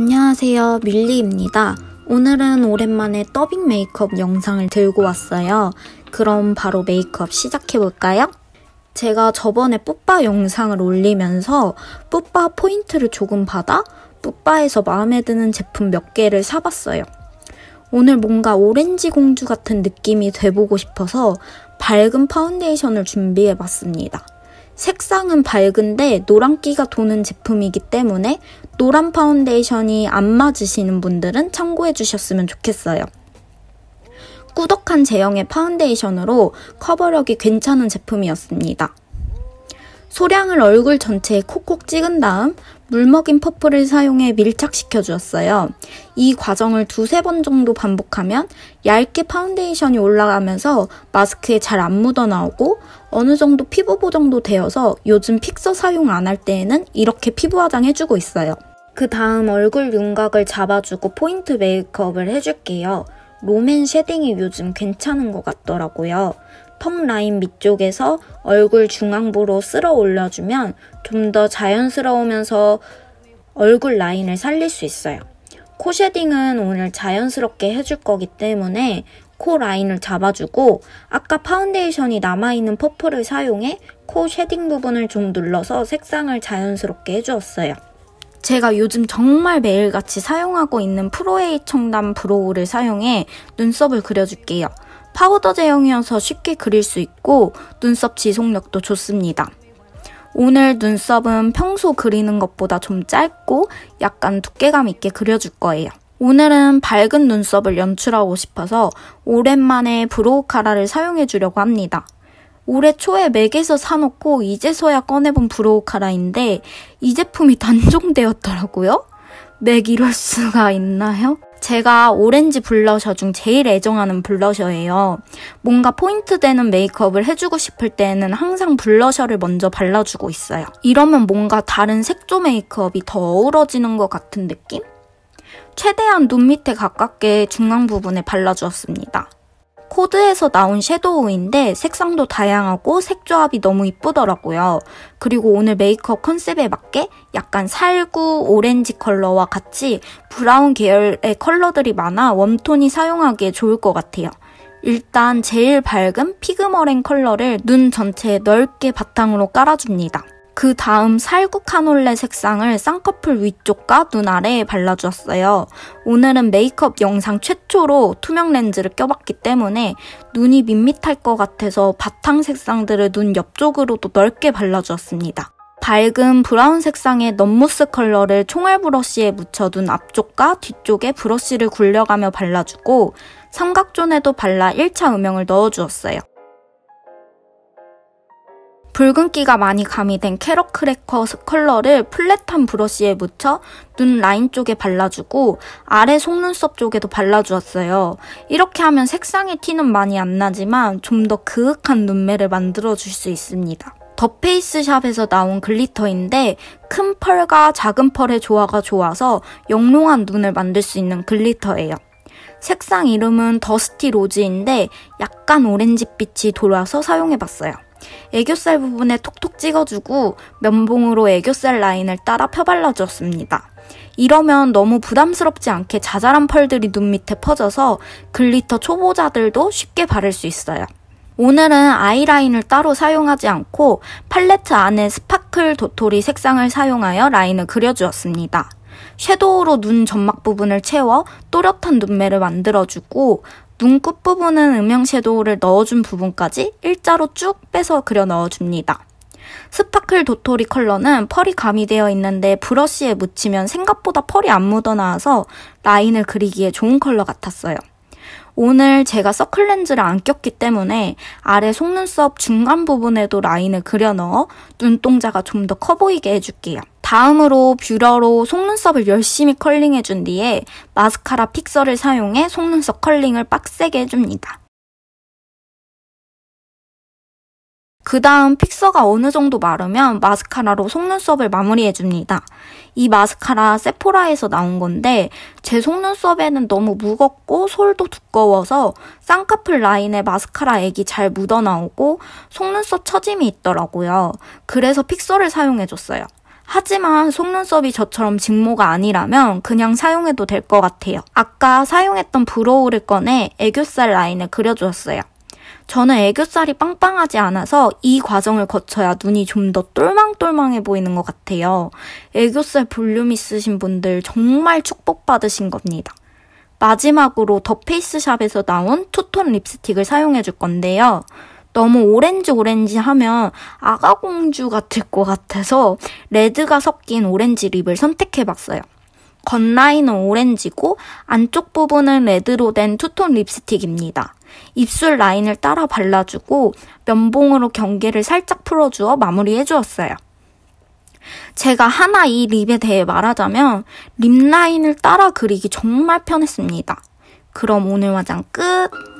안녕하세요. 밀리입니다. 오늘은 오랜만에 더빙 메이크업 영상을 들고 왔어요. 그럼 바로 메이크업 시작해볼까요? 제가 저번에 뽀빠 영상을 올리면서 뽀빠 포인트를 조금 받아 뽀빠에서 마음에 드는 제품 몇 개를 사봤어요. 오늘 뭔가 오렌지 공주 같은 느낌이 돼보고 싶어서 밝은 파운데이션을 준비해봤습니다. 색상은 밝은데 노란기가 도는 제품이기 때문에 노란 파운데이션이 안 맞으시는 분들은 참고해 주셨으면 좋겠어요. 꾸덕한 제형의 파운데이션으로 커버력이 괜찮은 제품이었습니다. 소량을 얼굴 전체에 콕콕 찍은 다음 물 먹인 퍼프를 사용해 밀착시켜 주었어요. 이 과정을 두세 번 정도 반복하면 얇게 파운데이션이 올라가면서 마스크에 잘 안 묻어 나오고 어느 정도 피부 보정도 되어서 요즘 픽서 사용 안 할 때에는 이렇게 피부 화장 해주고 있어요. 그 다음 얼굴 윤곽을 잡아주고 포인트 메이크업을 해줄게요. 롬앤 쉐딩이 요즘 괜찮은 것 같더라고요. 턱 라인 밑쪽에서 얼굴 중앙부로 쓸어 올려주면 좀 더 자연스러우면서 얼굴 라인을 살릴 수 있어요. 코 쉐딩은 오늘 자연스럽게 해줄 거기 때문에 코 라인을 잡아주고 아까 파운데이션이 남아있는 퍼플을 사용해 코 쉐딩 부분을 좀 눌러서 색상을 자연스럽게 해주었어요. 제가 요즘 정말 매일같이 사용하고 있는 프로에이 청담 브로우를 사용해 눈썹을 그려줄게요. 파우더 제형이어서 쉽게 그릴 수 있고 눈썹 지속력도 좋습니다. 오늘 눈썹은 평소 그리는 것보다 좀 짧고 약간 두께감 있게 그려줄 거예요. 오늘은 밝은 눈썹을 연출하고 싶어서 오랜만에 브로우 카라를 사용해 주려고 합니다. 올해 초에 맥에서 사놓고 이제서야 꺼내본 브로우 카라인데 이 제품이 단종되었더라고요. 맥 이럴 수가 있나요? 제가 오렌지 블러셔 중 제일 애정하는 블러셔예요. 뭔가 포인트 되는 메이크업을 해주고 싶을 때는 항상 블러셔를 먼저 발라주고 있어요. 이러면 뭔가 다른 색조 메이크업이 더 어우러지는 것 같은 느낌? 최대한 눈 밑에 가깝게 중앙 부분에 발라주었습니다. 코드에서 나온 섀도우인데 색상도 다양하고 색조합이 너무 이쁘더라고요. 그리고 오늘 메이크업 컨셉에 맞게 약간 살구 오렌지 컬러와 같이 브라운 계열의 컬러들이 많아 웜톤이 사용하기에 좋을 것 같아요. 일단 제일 밝은 피그머랭 컬러를 눈 전체에 넓게 바탕으로 깔아줍니다. 그 다음 살구 카놀레 색상을 쌍꺼풀 위쪽과 눈 아래에 발라주었어요. 오늘은 메이크업 영상 최초로 투명 렌즈를 껴봤기 때문에 눈이 밋밋할 것 같아서 바탕 색상들을 눈 옆쪽으로도 넓게 발라주었습니다. 밝은 브라운 색상의 넘무스 컬러를 총알 브러쉬에 묻혀 눈 앞쪽과 뒤쪽에 브러쉬를 굴려가며 발라주고 삼각존에도 발라 1차 음영을 넣어주었어요. 붉은기가 많이 가미된 캐럿 크래커 컬러를 플랫한 브러쉬에 묻혀 눈 라인 쪽에 발라주고 아래 속눈썹 쪽에도 발라주었어요. 이렇게 하면 색상의 티는 많이 안 나지만 좀 더 그윽한 눈매를 만들어줄 수 있습니다. 더 페이스샵에서 나온 글리터인데 큰 펄과 작은 펄의 조화가 좋아서 영롱한 눈을 만들 수 있는 글리터예요. 색상 이름은 더스티 로즈인데 약간 오렌지빛이 돌아서 사용해봤어요. 애교살 부분에 톡톡 찍어주고 면봉으로 애교살 라인을 따라 펴발라주었습니다. 이러면 너무 부담스럽지 않게 자잘한 펄들이 눈 밑에 퍼져서 글리터 초보자들도 쉽게 바를 수 있어요. 오늘은 아이라인을 따로 사용하지 않고 팔레트 안에 스파클 도토리 색상을 사용하여 라인을 그려주었습니다. 섀도우로 눈 점막 부분을 채워 또렷한 눈매를 만들어주고 눈 끝부분은 음영 섀도우를 넣어준 부분까지 일자로 쭉 빼서 그려 넣어줍니다. 스파클 도토리 컬러는 펄이 가미되어 있는데 브러쉬에 묻히면 생각보다 펄이 안 묻어나와서 라인을 그리기에 좋은 컬러 같았어요. 오늘 제가 서클렌즈를 안 꼈기 때문에 아래 속눈썹 중간 부분에도 라인을 그려넣어 눈동자가 좀 더 커 보이게 해줄게요. 다음으로 뷰러로 속눈썹을 열심히 컬링해준 뒤에 마스카라 픽서를 사용해 속눈썹 컬링을 빡세게 해줍니다. 그 다음 픽서가 어느 정도 마르면 마스카라로 속눈썹을 마무리해줍니다. 이 마스카라 세포라에서 나온 건데 제 속눈썹에는 너무 무겁고 솔도 두꺼워서 쌍꺼풀 라인에 마스카라 액이 잘 묻어나오고 속눈썹 처짐이 있더라고요. 그래서 픽서를 사용해줬어요. 하지만 속눈썹이 저처럼 직모가 아니라면 그냥 사용해도 될 것 같아요. 아까 사용했던 브로우를 꺼내 애교살 라인을 그려주었어요. 저는 애교살이 빵빵하지 않아서 이 과정을 거쳐야 눈이 좀 더 똘망똘망해 보이는 것 같아요. 애교살 볼륨 있으신 분들 정말 축복받으신 겁니다. 마지막으로 더 페이스샵에서 나온 투톤 립스틱을 사용해 줄 건데요. 너무 오렌지 오렌지 하면 아가공주 같을 것 같아서 레드가 섞인 오렌지 립을 선택해 봤어요. 겉라인은 오렌지고 안쪽 부분은 레드로 된 투톤 립스틱입니다. 입술 라인을 따라 발라주고 면봉으로 경계를 살짝 풀어주어 마무리해주었어요. 제가 하나 이 립에 대해 말하자면 립 라인을 따라 그리기 정말 편했습니다. 그럼 오늘 화장 끝!